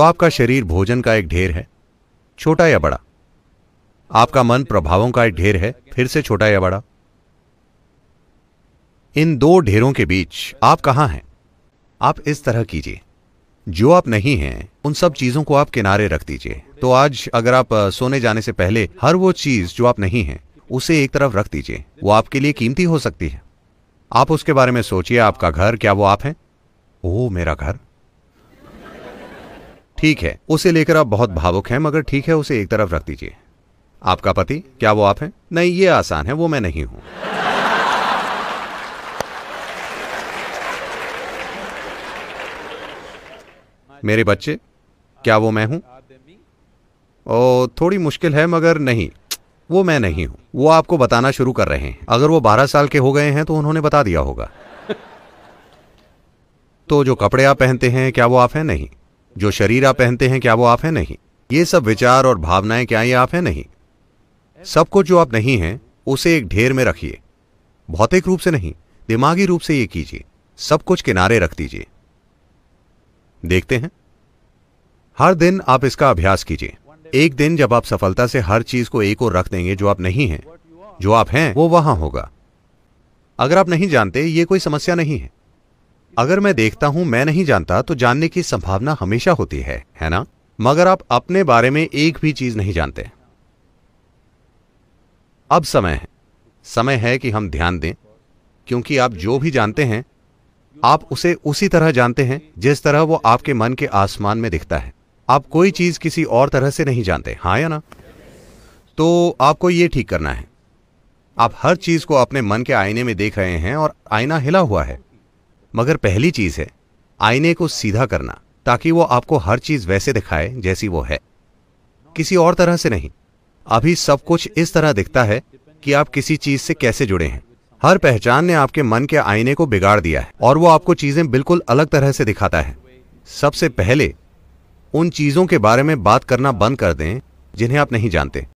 तो आपका शरीर भोजन का एक ढेर है छोटा या बड़ा आपका मन प्रभावों का एक ढेर है फिर से छोटा या बड़ा इन दो ढेरों के बीच आप कहां हैं आप इस तरह कीजिए जो आप नहीं हैं उन सब चीजों को आप किनारे रख दीजिए तो आज अगर आप सोने जाने से पहले हर वो चीज जो आप नहीं हैं उसे एक तरफ रख दीजिए वो आपके लिए कीमती हो सकती है आप उसके बारे में सोचिए आपका घर क्या वो आप हैं ओ मेरा घर ठीक है उसे लेकर आप बहुत भावुक हैं मगर ठीक है उसे एक तरफ रख दीजिए आपका पति क्या वो आप हैं नहीं ये आसान है वो मैं नहीं हूं मेरे बच्चे क्या वो मैं हूं ओ थोड़ी मुश्किल है मगर नहीं वो मैं नहीं हूं वो आपको बताना शुरू कर रहे हैं अगर वो बारह साल के हो गए हैं तो उन्होंने बता दिया होगा तो जो कपड़े आप पहनते हैं क्या वो आप हैं नहीं जो शरीर आप पहनते हैं क्या वो आप हैं नहीं ये सब विचार और भावनाएं क्या ये आप हैं नहीं सब कुछ जो आप नहीं हैं उसे एक ढेर में रखिए भौतिक रूप से नहीं दिमागी रूप से ये कीजिए सब कुछ किनारे रख दीजिए देखते हैं हर दिन आप इसका अभ्यास कीजिए एक दिन जब आप सफलता से हर चीज को एक और रख देंगे जो आप नहीं हैं जो आप हैं वो वहां होगा अगर आप नहीं जानते ये कोई समस्या नहीं है अगर मैं देखता हूं मैं नहीं जानता तो जानने की संभावना हमेशा होती है है ना मगर आप अपने बारे में एक भी चीज नहीं जानते अब समय है समय है कि हम ध्यान दें क्योंकि आप जो भी जानते हैं आप उसे उसी तरह जानते हैं जिस तरह वो आपके मन के आसमान में दिखता है आप कोई चीज किसी और तरह से नहीं जानते हाँ या ना तो आपको ये ठीक करना है आप हर चीज को अपने मन के आईने में देख रहे हैं और आईना हिला हुआ है मगर पहली चीज़ है आईने को सीधा करना ताकि वो आपको हर चीज़ वैसे दिखाए जैसी वो है किसी और तरह से नहीं अभी सब कुछ इस तरह दिखता है कि आप किसी चीज़ से कैसे जुड़े हैं हर पहचान ने आपके मन के आईने को बिगाड़ दिया है और वो आपको चीज़ें बिल्कुल अलग तरह से दिखाता है सबसे पहले उन चीज़ों के बारे में बात करना बंद कर दें जिन्हें आप नहीं जानते